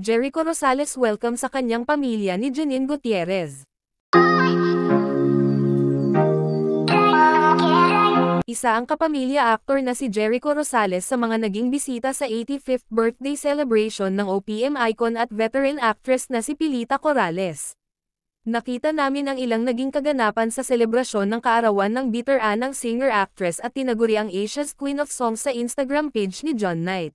Jericho Rosales welcome sa kanyang pamilya ni Janine Gutierrez. Isa ang kapamilya actor na si Jericho Rosales sa mga naging bisita sa 85th birthday celebration ng OPM icon at veteran actress na si Pilita Corrales. Nakita namin ang ilang naging kaganapan sa selebrasyon ng kaarawan ng Bitter Anang singer-actress at tinaguri ang Asia's Queen of Song sa Instagram page ni John Knight.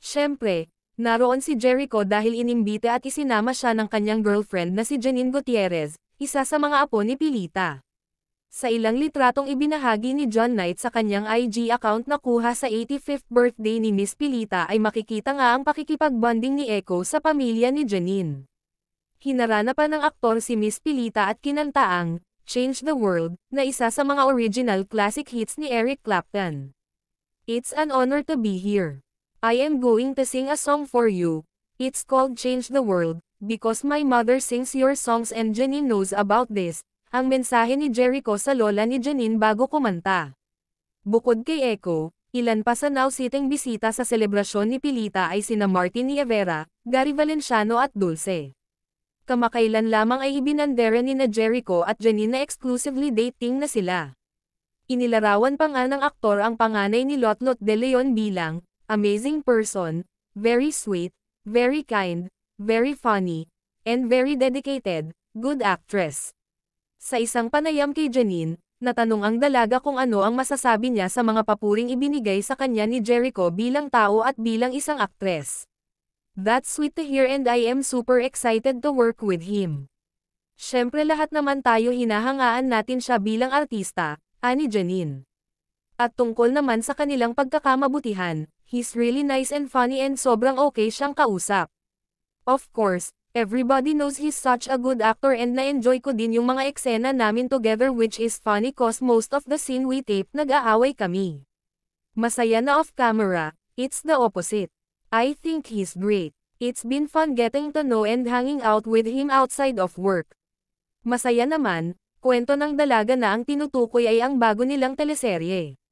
Siyempre, Naroon si Jericho dahil inimbite at isinama siya ng kanyang girlfriend na si Janine Gutierrez, isa sa mga apo ni Pilita. Sa ilang litratong ibinahagi ni John Knight sa kanyang IG account na kuha sa 85th birthday ni Miss Pilita ay makikita nga ang pakikipagbonding ni Echo sa pamilya ni Janine. Hinarana pa ng aktor si Miss Pilita at kinanta ang Change the World, na isa sa mga original classic hits ni Eric Clapton. It's an honor to be here. I am going to sing a song for you. It's called Change the World, because my mother sings your songs and Janine knows about this. Ang mensahe ni Jericho sa lola ni Janine bago kumanta. Bukod kay Echo, ilan pa sa now-sitting bisita sa selebrasyon ni Pilita ay sina Martin Nievera, Gary Valenciano at Dulce. Kamakailan lamang ay ibinandera ni na Jericho at Janine na exclusively dating na sila. Inilarawan pa nga ng aktor ang panganay ni Lotlot de Leon bilang amazing person, very sweet, very kind, very funny, and very dedicated, good actress. Sa isang panayam kay Janine, natanong ang dalaga kung ano ang masasabi niya sa mga papuring ibinigay sa kanya ni Jericho bilang tao at bilang isang aktres. That's sweet to hear and I am super excited to work with him. Siyempre lahat naman tayo hinahangaan natin siya bilang artista, ani Janine. At tungkol naman sa kanilang pagkakamabutihan, He's really nice and funny and sobrang okay siyang kausap. Of course, everybody knows he's such a good actor and na-enjoy ko din yung mga eksena namin together which is funny cause most of the scene we tape nag-aaway kami. Masaya na off-camera, it's the opposite. I think he's great. It's been fun getting to know and hanging out with him outside of work. Masaya naman, kwento ng dalaga na ang tinutukoy ay ang bago nilang teleserye.